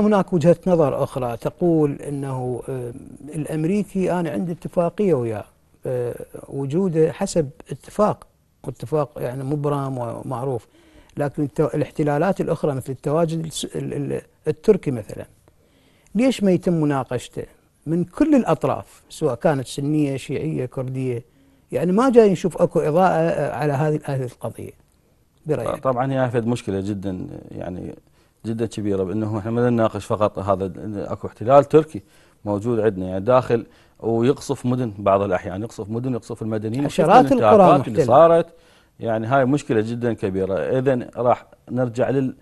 هناك وجهة نظر أخرى تقول أنه آه، الأمريكي أنا عندي اتفاقية وياه آه، وجوده حسب اتفاق واتفاق يعني مبرم ومعروف لكن الاحتلالات الأخرى مثل التواجد التركي مثلا ليش ما يتم مناقشته من كل الأطراف سواء كانت سنية شيعية كردية يعني ما جاي نشوف أكو إضاءة على هذه القضية برأيك طبعا يا أفد مشكلة جدا يعني جدا كبيره بانه احنا ما نناقش فقط هذا اكو احتلال تركي موجود عندنا يعني داخل ويقصف مدن بعض الاحيان يقصف مدن يقصف المدنيين حشرات القرى اللي صارت يعني هاي مشكله جدا كبيره اذا راح نرجع لل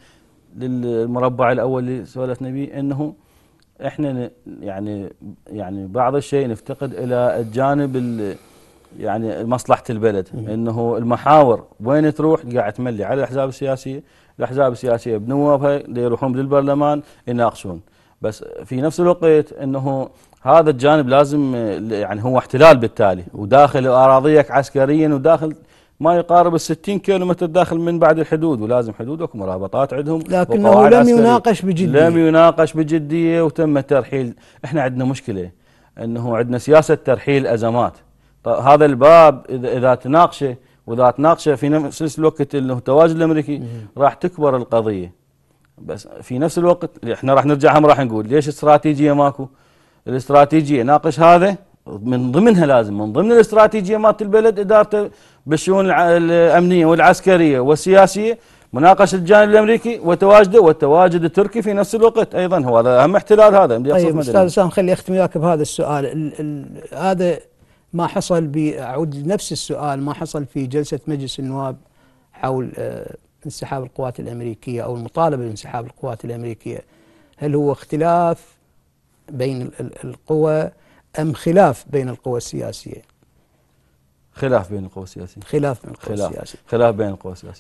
للمربع الاول اللي سولفنا به انه احنا يعني يعني بعض الشيء نفتقد الى الجانب يعني مصلحه البلد انه المحاور وين تروح قاعد تملي على الاحزاب السياسيه الاحزاب السياسيه بنوابها يروحون للبرلمان يناقشون بس في نفس الوقت انه هذا الجانب لازم يعني هو احتلال بالتالي وداخل اراضيك عسكريا وداخل ما يقارب ال 60 كيلو متر داخل من بعد الحدود ولازم حدودك ومرابطات عندهم لكنه لم يناقش بجديه لم يناقش بجديه وتم ترحيل احنا عندنا مشكله انه عندنا سياسه ترحيل ازمات هذا الباب اذا, إذا تناقشه واذا تناقشه في نفس الوقت انه التواجد الامريكي راح تكبر القضيه بس في نفس الوقت احنا راح نرجع هم راح نقول ليش استراتيجيه ماكو؟ الاستراتيجيه ناقش هذا من ضمنها لازم من ضمن الاستراتيجيه مالت البلد ادارته بالشؤون الامنيه والعسكريه والسياسيه مناقشه الجانب الامريكي وتواجده والتواجد التركي في نفس الوقت ايضا هو هذا اهم احتلال هذا طيب استاذ سام خلي اختم وياك بهذا السؤال هذا ما حصل بعود لنفس السؤال ما حصل في جلسة مجلس النواب حول آه، انسحاب القوات الأمريكية أو المطالبة بانسحاب القوات الأمريكية هل هو اختلاف بين القوى أم خلاف بين القوى السياسية خلاف بين القوى السياسية خلاف بين القوى السياسية خلاف بين القوى السياسية